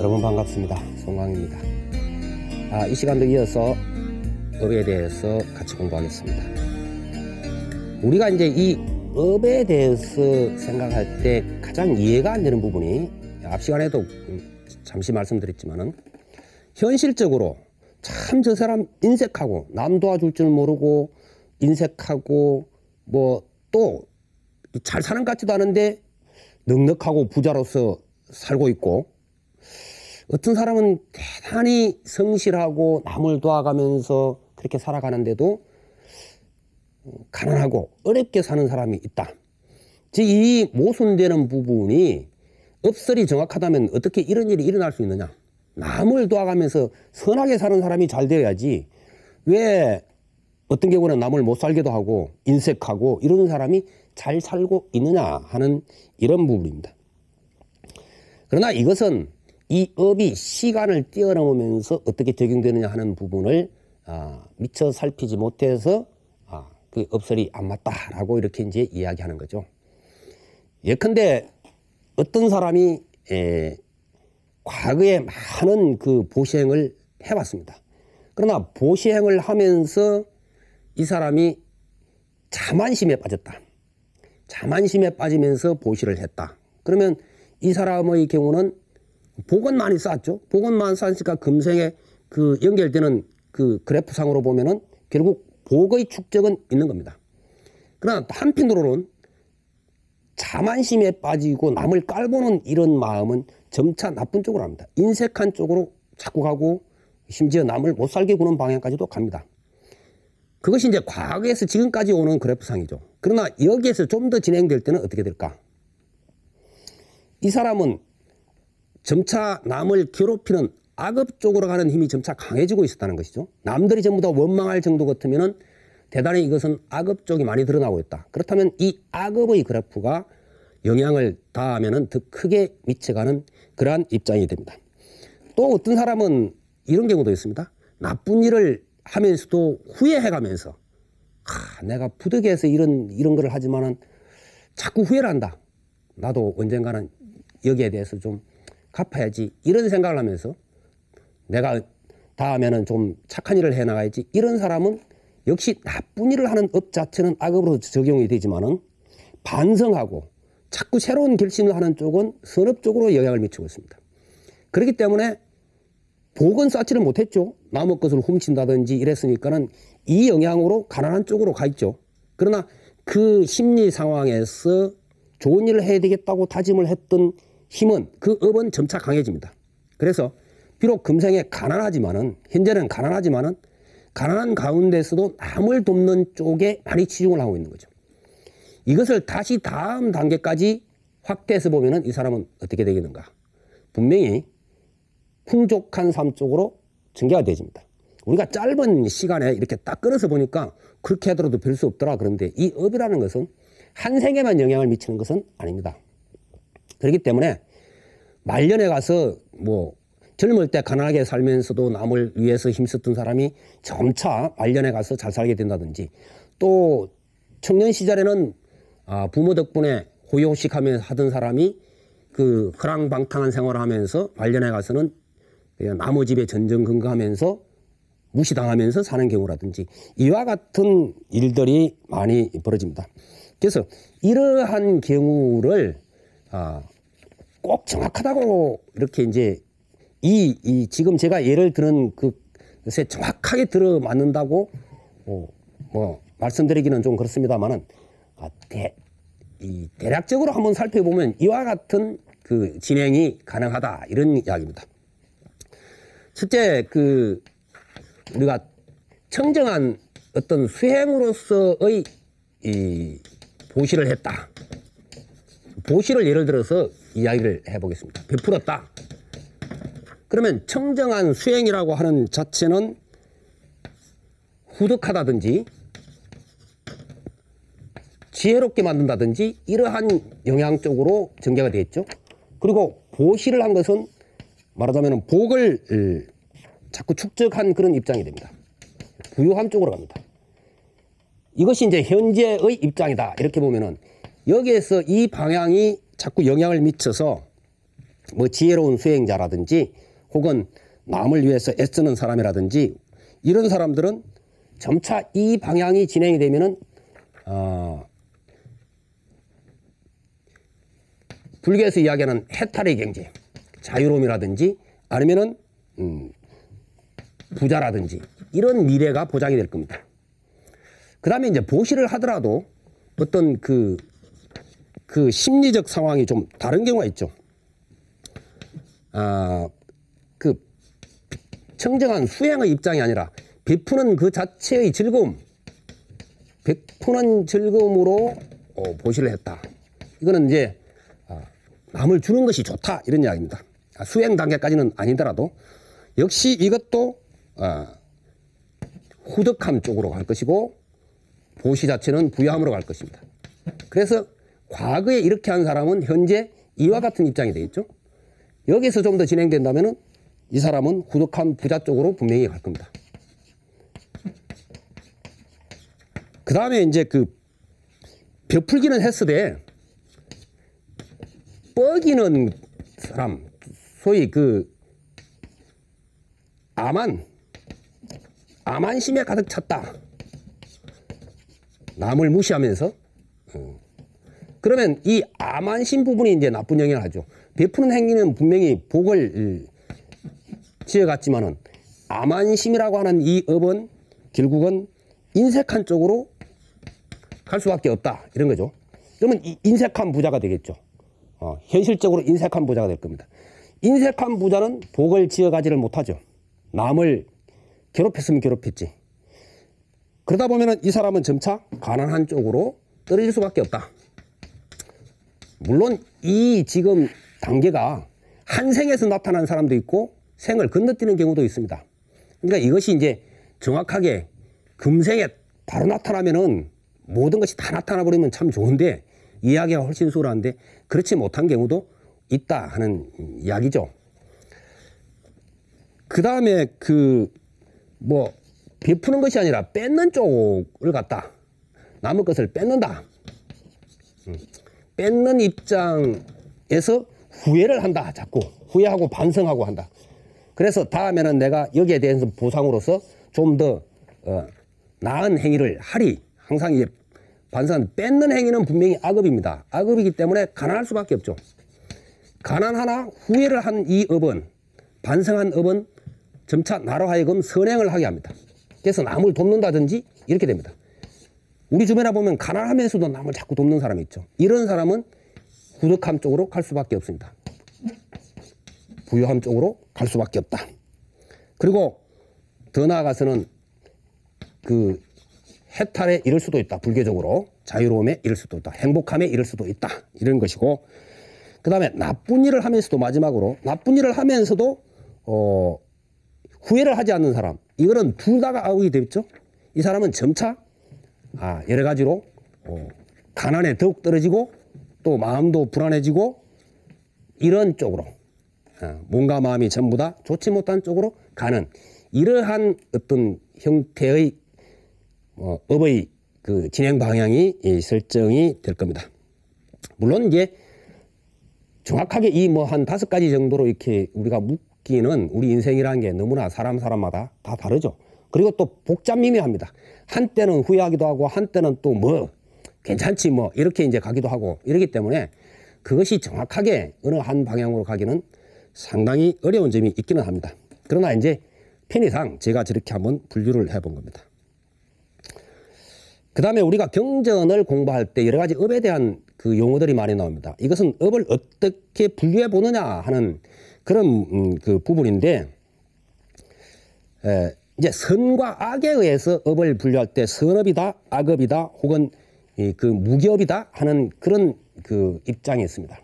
여러분 반갑습니다. 송강입니다. 아, 이 시간도 이어서 업에 대해서 같이 공부하겠습니다. 우리가 이제 이 업에 대해서 생각할 때 가장 이해가 안 되는 부분이 앞 시간에도 잠시 말씀드렸지만은 현실적으로 참 저 사람 인색하고 남 도와줄 줄 모르고 인색하고 뭐 또 잘 사는 것 같지도 않은데 넉넉하고 부자로서 살고 있고 어떤 사람은 대단히 성실하고 남을 도와가면서 그렇게 살아가는데도 어, 가난하고 어렵게 사는 사람이 있다. 즉, 이 모순되는 부분이 업설이 정확하다면 어떻게 이런 일이 일어날 수 있느냐? 남을 도와가면서 선하게 사는 사람이 잘 되어야지 왜 어떤 경우는 남을 못 살게도 하고 인색하고 이런 사람이 잘 살고 있느냐 하는 이런 부분입니다. 그러나 이것은 이 업이 시간을 뛰어넘으면서 어떻게 적용되느냐 하는 부분을 아, 미처 살피지 못해서 아, 그 업설이 안 맞다라고 이렇게 이제 이야기하는 거죠. 예컨대 어떤 사람이 에, 과거에 많은 그 보시행을 해왔습니다. 그러나 보시행을 하면서 이 사람이 자만심에 빠졌다. 자만심에 빠지면서 보시를 했다. 그러면 이 사람의 경우는 복은 많이 쌓았죠. 복은 많이 쌓으니까 금생에 그 연결되는 그 그래프상으로 보면은 결국 복의 축적은 있는 겁니다. 그러나 한편으로는 자만심에 빠지고 남을 깔보는 이런 마음은 점차 나쁜 쪽으로 합니다. 인색한 쪽으로 자꾸 가고 심지어 남을 못 살게 구는 방향까지도 갑니다. 그것이 이제 과거에서 지금까지 오는 그래프상이죠. 그러나 여기에서 좀 더 진행될 때는 어떻게 될까? 이 사람은 점차 남을 괴롭히는 악업 쪽으로 가는 힘이 점차 강해지고 있었다는 것이죠. 남들이 전부 다 원망할 정도 같으면은 대단히 이것은 악업 쪽이 많이 드러나고 있다. 그렇다면 이 악업의 그래프가 영향을 다하면은 더 크게 미쳐가는 그러한 입장이 됩니다. 또 어떤 사람은 이런 경우도 있습니다. 나쁜 일을 하면서도 후회해가면서 아, 내가 부득이해서 이런 이런 걸 하지만은 자꾸 후회를 한다. 나도 언젠가는 여기에 대해서 좀 갚아야지 이런 생각을 하면서 내가 다음에는 좀 착한 일을 해 나가야지 이런 사람은 역시 나쁜 일을 하는 업 자체는 악업으로 적용이 되지만은 반성하고 자꾸 새로운 결심을 하는 쪽은 선업 쪽으로 영향을 미치고 있습니다. 그렇기 때문에 복은 쌓지를 못했죠. 남의 것을 훔친다든지 이랬으니까는 이 영향으로 가난한 쪽으로 가 있죠. 그러나 그 심리 상황에서 좋은 일을 해야 되겠다고 다짐을 했던 힘은 그 업은 점차 강해집니다. 그래서 비록 금생에 가난하지만은 현재는 가난하지만은 가난한 가운데서도 남을 돕는 쪽에 많이 치중을 하고 있는 거죠. 이것을 다시 다음 단계까지 확대해서 보면은 이 사람은 어떻게 되겠는가? 분명히 풍족한 삶 쪽으로 전개가 되집니다. 우리가 짧은 시간에 이렇게 딱끊어서 보니까 그렇게 하더라도 별 수 없더라. 그런데 이 업이라는 것은 한 생에만 영향을 미치는 것은 아닙니다. 그렇기 때문에 말년에 가서 뭐 젊을 때 가난하게 살면서도 남을 위해서 힘썼던 사람이 점차 말년에 가서 잘 살게 된다든지 또 청년 시절에는 아, 부모 덕분에 고요식 하면서 하던 사람이 그 허랑방탕한 생활을 하면서 말년에 가서는 그냥 나무 집에 전전근거하면서 무시당하면서 사는 경우라든지 이와 같은 일들이 많이 벌어집니다. 그래서 이러한 경우를 아, 꼭 정확하다고 이렇게 이제 이, 이 지금 제가 예를 들은 그것에 정확하게 들어맞는다고 어, 뭐 말씀드리기는 좀 그렇습니다만은 아, 대, 이 대략적으로 한번 살펴보면 이와 같은 그 진행이 가능하다 이런 이야기입니다. 첫째 그 우리가 청정한 어떤 수행으로서의 이 보시를 했다. 도시를 예를 들어서 이야기를 해보겠습니다. 베풀었다. 그러면 청정한 수행이라고 하는 자체는 후득하다든지 지혜롭게 만든다든지 이러한 영향 쪽으로 전개가 되겠죠 그리고 보시를 한 것은 말하자면 복을 자꾸 축적한 그런 입장이 됩니다. 부유함 쪽으로 갑니다. 이것이 이제 현재의 입장이다. 이렇게 보면은 여기에서 이 방향이 자꾸 영향을 미쳐서 뭐 지혜로운 수행자라든지 혹은 남을 위해서 애쓰는 사람이라든지 이런 사람들은 점차 이 방향이 진행이 되면은 어, 불교에서 이야기하는 해탈의 경제, 자유로움이라든지 아니면은 음, 부자라든지 이런 미래가 보장이 될 겁니다. 그 다음에 이제 보시를 하더라도 어떤 그그 심리적 상황이 좀 다른 경우가 있죠. 아, 그 청정한 수양의 입장이 아니라 베푸는 그 자체의 즐거움, 베푸는 즐거움으로 어, 보시를 했다. 이거는 이제 아, 남을 주는 것이 좋다 이런 이야기입니다. 아, 수행 단계까지는 아니더라도 역시 이것도 아, 후덕함 쪽으로 갈 것이고 보시 자체는 부여함으로 갈 것입니다. 그래서 과거에 이렇게 한 사람은 현재 이와 같은 입장이 되겠죠. 여기서 좀 더 진행된다면 이 사람은 구독한 부자 쪽으로 분명히 갈 겁니다. 그 다음에 이제 그 벼풀기는 했으되 뻐기는 사람 소위 그 아만 아만심에 가득 찼다 남을 무시하면서 음. 그러면 이 암환신 부분이 이제 나쁜 영향을 하죠. 베푸는 행위는 분명히 복을 지어갔지만은 암환심이라고 하는 이 업은 결국은 인색한 쪽으로 갈 수밖에 없다 이런 거죠. 그러면 이 인색한 부자가 되겠죠. 어, 현실적으로 인색한 부자가 될 겁니다. 인색한 부자는 복을 지어가지를 못하죠. 남을 괴롭혔으면 괴롭혔지. 그러다 보면 이 사람은 점차 가난한 쪽으로 떨어질 수밖에 없다. 물론 이 지금 단계가 한 생에서 나타난 사람도 있고 생을 건너뛰는 경우도 있습니다. 그러니까 이것이 이제 정확하게 금생에 바로 나타나면은 모든 것이 다 나타나 버리면 참 좋은데 이야기가 훨씬 수월한데 그렇지 못한 경우도 있다 하는 이야기죠. 그 다음에 그뭐 베푸는 것이 아니라 뺏는 쪽을 갖다 남의 것을 뺏는다. 음. 뺏는 입장에서 후회를 한다. 자꾸 후회하고 반성하고 한다. 그래서 다음에는 내가 여기에 대해서 보상으로서 좀더 어, 나은 행위를 하리. 항상 이제 반성 뺏는 행위는 분명히 악업입니다. 악업이기 때문에 가난할 수밖에 없죠. 가난하나 후회를 한 이 업은 반성한 업은 점차 나로 하여금 선행을 하게 합니다. 그래서 남을 돕는다든지 이렇게 됩니다. 우리 주변에 보면 가난하면서도 남을 자꾸 돕는 사람이 있죠. 이런 사람은 부득함 쪽으로 갈 수밖에 없습니다. 부유함 쪽으로 갈 수밖에 없다. 그리고 더 나아가서는 그 해탈에 이를 수도 있다. 불교적으로 자유로움에 이를 수도 있다. 행복함에 이를 수도 있다. 이런 것이고 그 다음에 나쁜 일을 하면서도 마지막으로 나쁜 일을 하면서도 어, 후회를 하지 않는 사람 이거는 둘 다가 아웃이 되겠죠. 이 사람은 점차 아, 여러 가지로 어, 가난에 더욱 떨어지고 또 마음도 불안해지고 이런 쪽으로 어, 몸과 마음이 전부 다 좋지 못한 쪽으로 가는 이러한 어떤 형태의 어, 업의 그 진행 방향이 이 설정이 될 겁니다. 물론 이제 정확하게 이 뭐 한 다섯 가지 정도로 이렇게 우리가 묶기는 우리 인생이라는 게 너무나 사람 사람마다 다 다르죠. 그리고 또복잡미미합니다 한때는 후회하기도 하고 한때는 또 뭐 괜찮지 뭐 이렇게 이제 가기도 하고 이러기 때문에 그것이 정확하게 어느 한 방향으로 가기는 상당히 어려운 점이 있기는 합니다. 그러나 이제 편의상 제가 저렇게 한번 분류를 해 본 겁니다. 그 다음에 우리가 경전을 공부할 때 여러 가지 업에 대한 그 용어들이 많이 나옵니다. 이것은 업을 어떻게 분류해 보느냐 하는 그런 음, 그 부분인데 에, 이제 선과 악에 의해서 업을 분류할 때 선업이다, 악업이다, 혹은 그 무기업이다 하는 그런 그 입장이 있습니다.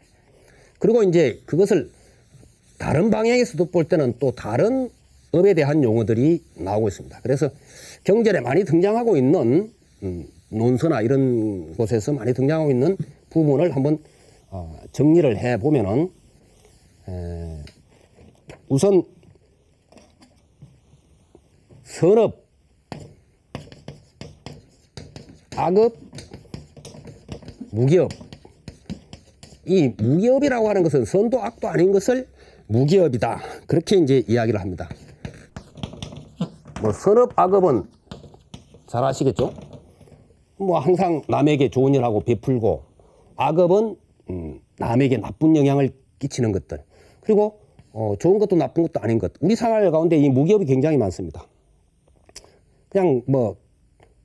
그리고 이제 그것을 다른 방향에서도 볼 때는 또 다른 업에 대한 용어들이 나오고 있습니다. 그래서 경전에 많이 등장하고 있는 음, 논서나 이런 곳에서 많이 등장하고 있는 부분을 한번 어, 정리를 해 보면은 우선 선업, 악업, 무기업. 이 무기업이라고 하는 것은 선도 악도 아닌 것을 무기업이다. 그렇게 이제 이야기를 합니다. 뭐 선업 악업은 잘 아시겠죠? 뭐 항상 남에게 좋은 일 하고 베풀고 악업은 음, 남에게 나쁜 영향을 끼치는 것들 그리고 어, 좋은 것도 나쁜 것도 아닌 것 우리 생활 가운데 이 무기업이 굉장히 많습니다. 그냥 뭐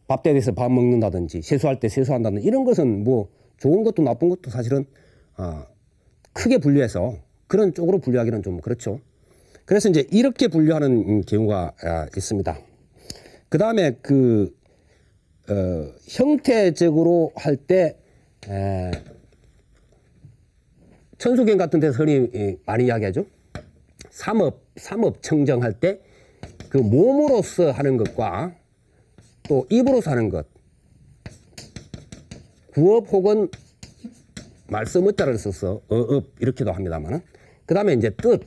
밥 대리에서 밥 먹는다든지 세수할 때 세수한다든지 이런 것은 뭐 좋은 것도 나쁜 것도 사실은 아 크게 분류해서 그런 쪽으로 분류하기는 좀 그렇죠. 그래서 이제 이렇게 분류하는 경우가 아, 있습니다. 그 다음에 그, 어, 형태적으로 할 때, 에, 천수경 같은 데서 흔히 많이 이야기하죠. 삼업, 삼업 청정할 때그 몸으로서 하는 것과 또 입으로서 하는 것 구업 혹은 말씀의 자를 써서 어읍 이렇게도 합니다만 그 다음에 이제 뜻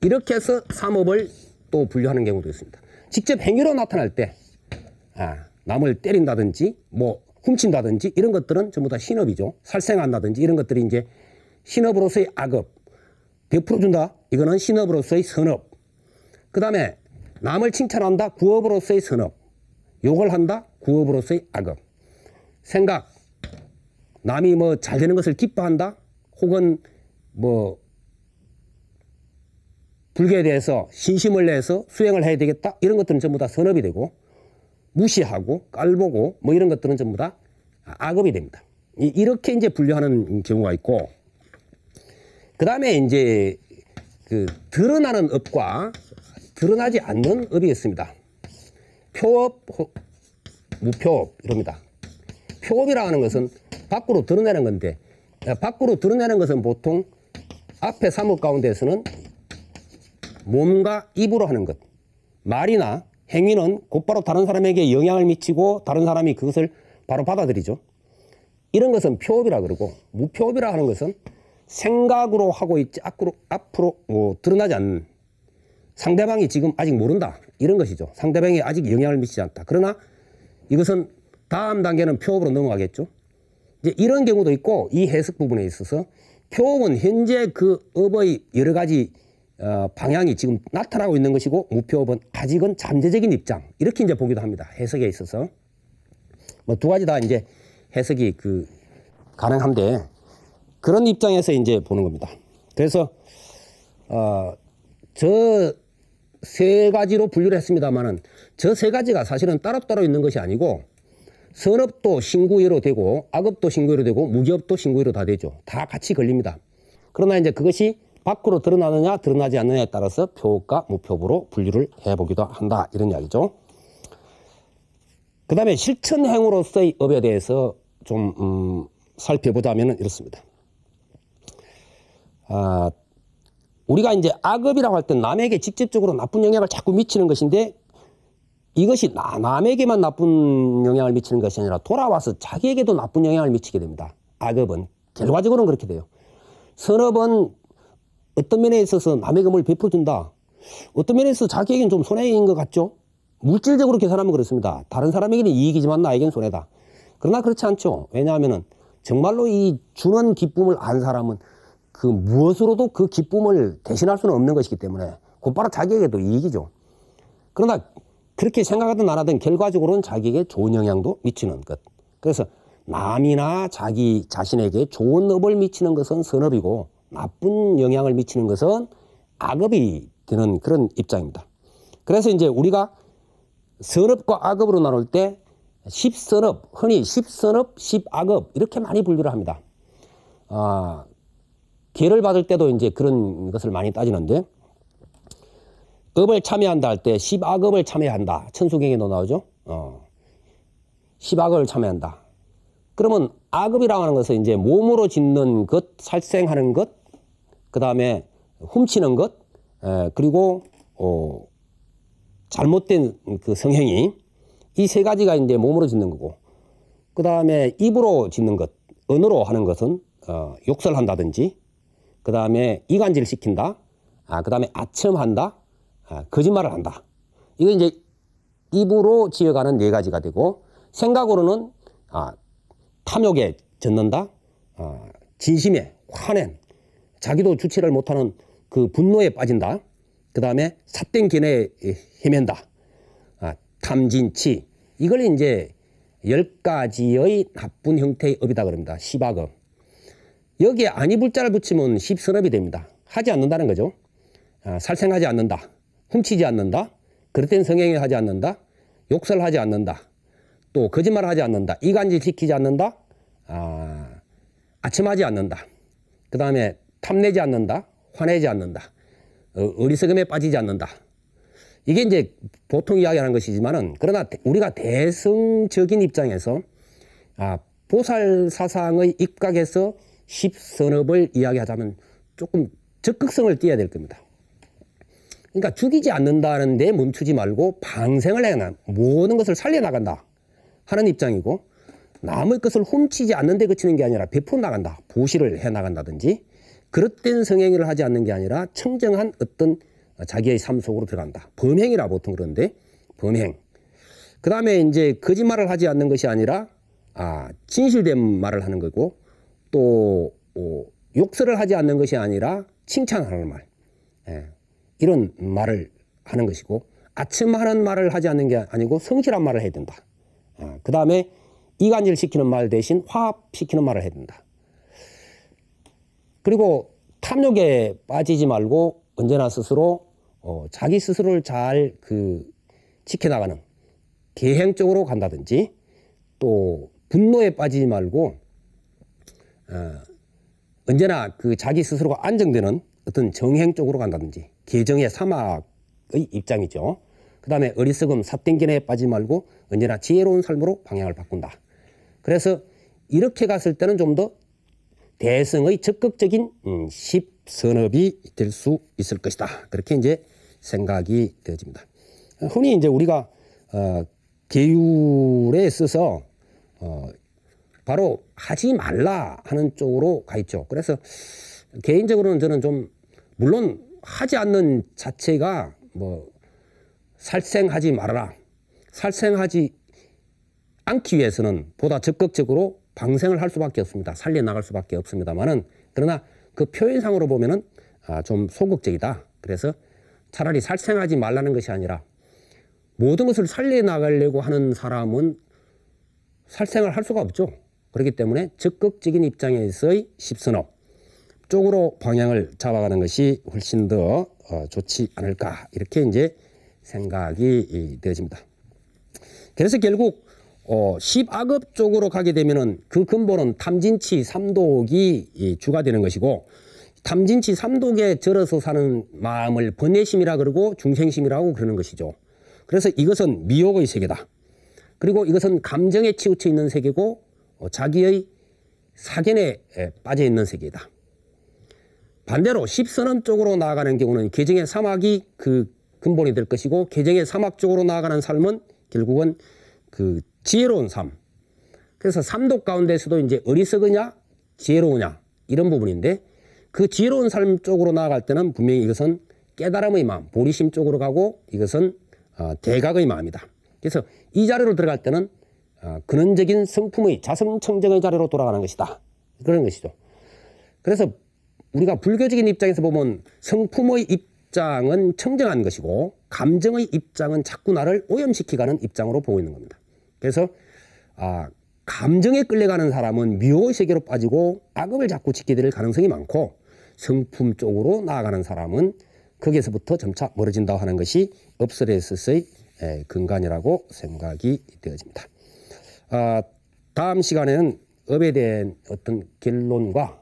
이렇게 해서 삼업을 또 분류하는 경우도 있습니다. 직접 행위로 나타날 때 아, 남을 때린다든지 뭐 훔친다든지 이런 것들은 전부 다 신업이죠. 살생한다든지 이런 것들이 이제 신업으로서의 악업 100%준다 이거는 신업으로서의 선업 그 다음에 남을 칭찬한다. 구업으로서의 선업. 욕을 한다. 구업으로서의 악업. 생각. 남이 뭐 잘 되는 것을 기뻐한다. 혹은 뭐 불교에 대해서 신심을 내서 수행을 해야 되겠다. 이런 것들은 전부 다 선업이 되고 무시하고 깔보고 뭐 이런 것들은 전부 다 악업이 됩니다. 이렇게 이제 분류하는 경우가 있고 그 다음에 이제 그 드러나는 업과 드러나지 않는 업이 었습니다 표업, 무표업 이럽니다. 표업이라는 것은 밖으로 드러내는 건데 아, 밖으로 드러내는 것은 보통 앞에 사무 가운데서는 몸과 입으로 하는 것 말이나 행위는 곧바로 다른 사람에게 영향을 미치고 다른 사람이 그것을 바로 받아들이죠. 이런 것은 표업이라 그러고 무표업이라 하는 것은 생각으로 하고 있지 앞으로, 앞으로 뭐 드러나지 않는 상대방이 지금 아직 모른다. 이런 것이죠. 상대방이 아직 영향을 미치지 않다. 그러나 이것은 다음 단계는 표업으로 넘어가겠죠. 이제 이런 경우도 있고 이 해석 부분에 있어서 표업은 현재 그 업의 여러 가지 어, 방향이 지금 나타나고 있는 것이고 무표업은 아직은 잠재적인 입장 이렇게 이제 보기도 합니다. 해석에 있어서 뭐 두 가지 다 이제 해석이 그 가능한데 그런 입장에서 이제 보는 겁니다. 그래서 어, 저세 가지로 분류를 했습니다만은 저 세 가지가 사실은 따로따로 있는 것이 아니고 선업도 신고예로 되고 악업도 신고예로 되고 무기업도 신고예로 다 되죠. 다 같이 걸립니다. 그러나 이제 그것이 밖으로 드러나느냐 드러나지 않느냐에 따라서 표가 무표부로 분류를 해보기도 한다 이런 이야기죠. 그 다음에 실천행으로서의 업에 대해서 좀 음, 살펴보자면 이렇습니다. 아, 우리가 이제 악업이라고 할 때 남에게 직접적으로 나쁜 영향을 자꾸 미치는 것인데 이것이 남에게만 나쁜 영향을 미치는 것이 아니라 돌아와서 자기에게도 나쁜 영향을 미치게 됩니다. 악업은. 결과적으로는 그렇게 돼요. 선업은 어떤 면에 있어서 남에게 뭘 베풀어준다. 어떤 면에서 자기에게는 좀 손해인 것 같죠? 물질적으로 계산하면 그렇습니다. 다른 사람에게는 이익이지만 나에겐 손해다. 그러나 그렇지 않죠. 왜냐하면 정말로 이 주는 기쁨을 안 사람은 그 무엇으로도 그 기쁨을 대신할 수는 없는 것이기 때문에 곧바로 자기에게도 이익이죠. 그러나 그렇게 생각하든 안 하든 결과적으로는 자기에게 좋은 영향도 미치는 것. 그래서 남이나 자기 자신에게 좋은 업을 미치는 것은 선업이고 나쁜 영향을 미치는 것은 악업이 되는 그런 입장입니다. 그래서 이제 우리가 선업과 악업으로 나눌 때 10선업, 흔히 10선업, 10악업 이렇게 많이 분류를 합니다. 아, 기를 받을 때도 이제 그런 것을 많이 따지는데 업을 참여한다 할 때십악업을 참여한다. 천수경에도 나오죠. 어. 1악업을 참여한다. 그러면 악업이라고 하는 것은 이제 몸으로 짓는 것, 살생하는 것, 그 다음에 훔치는 것, 에, 그리고 어, 잘못된 그 성행위 이세 가지가 이제 몸으로 짓는 거고 그 다음에 입으로 짓는 것, 언어로 하는 것은 어, 욕설한다든지 그 다음에 이간질 시킨다. 아, 그 다음에 아첨한다. 아, 거짓말을 한다. 이거 이제 입으로 지어가는 네 가지가 되고 생각으로는 아, 탐욕에 젖는다. 아, 진심에 화낸 자기도 주체를 못하는 그 분노에 빠진다. 그 다음에 삿된 기내에 헤맨다. 아, 탐진치. 이걸 이제 열가지의 나쁜 형태의 업이다 그럽니다. 시바업. 여기에 아니불자를 붙이면 십선업이 됩니다. 하지 않는다는 거죠. 아, 살생하지 않는다. 훔치지 않는다. 그릇된 성행위 하지 않는다. 욕설하지 않는다. 또 거짓말을 하지 않는다. 이간질 시키지 않는다. 아, 아침하지 않는다. 그 다음에 탐내지 않는다. 화내지 않는다. 어, 리석음에 빠지지 않는다. 이게 이제 보통 이야기하는 것이지만은 그러나 우리가 대승적인 입장에서 아, 보살 사상의 입각에서 십선업을 이야기하자면 조금 적극성을 띄어야 될 겁니다. 그러니까 죽이지 않는다는 데 멈추지 말고 방생을 해나 모든 것을 살려나간다 하는 입장이고 남의 것을 훔치지 않는 데 그치는 게 아니라 베풀어 나간다 보시를 해나간다든지 그릇된 성행위를 하지 않는 게 아니라 청정한 어떤 자기의 삶 속으로 들어간다 범행이라 보통 그러는데 범행 그 다음에 이제 거짓말을 하지 않는 것이 아니라 아 진실된 말을 하는 거고 또 어, 욕설을 하지 않는 것이 아니라 칭찬하는 말 예, 이런 말을 하는 것이고 아침하는 말을 하지 않는 게 아니고 성실한 말을 해야 된다. 어, 아, 그 다음에 이간질 시키는 말 대신 화합시키는 말을 해야 된다. 그리고 탐욕에 빠지지 말고 언제나 스스로 어, 자기 스스로를 잘그 지켜나가는 계행적으로 간다든지 또 분노에 빠지지 말고 어, 언제나 그 자기 스스로가 안정되는 어떤 정행 쪽으로 간다든지 개정의 사막의 입장이죠. 그 다음에 어리석음 삿땡기에 빠지 말고 언제나 지혜로운 삶으로 방향을 바꾼다. 그래서 이렇게 갔을 때는 좀 더대승의 적극적인 음, 십선업이 될 수 있을 것이다. 그렇게 이제 생각이 되어집니다. 흔히 이제 우리가 어, 계율에 있어서 어, 바로 하지 말라 하는 쪽으로 가 있죠. 그래서 개인적으로는 저는 좀 물론 하지 않는 자체가 뭐 살생하지 말아라. 살생하지 않기 위해서는 보다 적극적으로 방생을 할 수밖에 없습니다. 살려 나갈 수밖에 없습니다만은 그러나 그 표현상으로 보면은 아, 좀 소극적이다. 그래서 차라리 살생하지 말라는 것이 아니라 모든 것을 살려 나가려고 하는 사람은 살생을 할 수가 없죠. 그렇기 때문에 적극적인 입장에서의 십선업 쪽으로 방향을 잡아가는 것이 훨씬 더 어, 좋지 않을까 이렇게 이제 생각이 되어집니다. 그래서 결국 어, 10악업 쪽으로 가게 되면은 그 근본은 탐진치 삼독이 주가 되는 것이고 탐진치 삼독에 절어서 사는 마음을 번뇌심이라 그러고 중생심이라고 그러는 것이죠. 그래서 이것은 미혹의 세계다. 그리고 이것은 감정에 치우쳐 있는 세계고 어, 자기의 사견에 빠져 있는 세계다. 반대로 십선언 쪽으로 나아가는 경우는 개정의 사막이 그 근본이 될 것이고 개정의 사막 쪽으로 나아가는 삶은 결국은 그 지혜로운 삶. 그래서 삼독 가운데서도 이제 어리석으냐 지혜로우냐 이런 부분인데 그 지혜로운 삶 쪽으로 나아갈 때는 분명히 이것은 깨달음의 마음, 보리심 쪽으로 가고 이것은 아, 대각의 마음이다. 그래서 이자리로 들어갈 때는 어, 근원적인 성품의 자성청정의 자리로 돌아가는 것이다. 그런 것이죠. 그래서 우리가 불교적인 입장에서 보면 성품의 입장은 청정한 것이고 감정의 입장은 자꾸 나를 오염시키가는 입장으로 보고 있는 겁니다. 그래서 아, 감정에 끌려가는 사람은 미호의 세계로 빠지고 악업을 자꾸 짓게 될 가능성이 많고 성품 쪽으로 나아가는 사람은 거기에서부터 점차 멀어진다고 하는 것이 업설에서의 근간이라고 생각이 되어집니다. 아, 다음 시간에는 업에 대한 어떤 결론과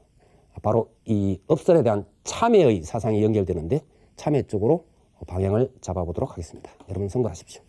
바로 이 업설에 대한 참여의 사상이 연결되는데 참여 쪽으로 방향을 잡아보도록 하겠습니다. 여러분 성공하십시오.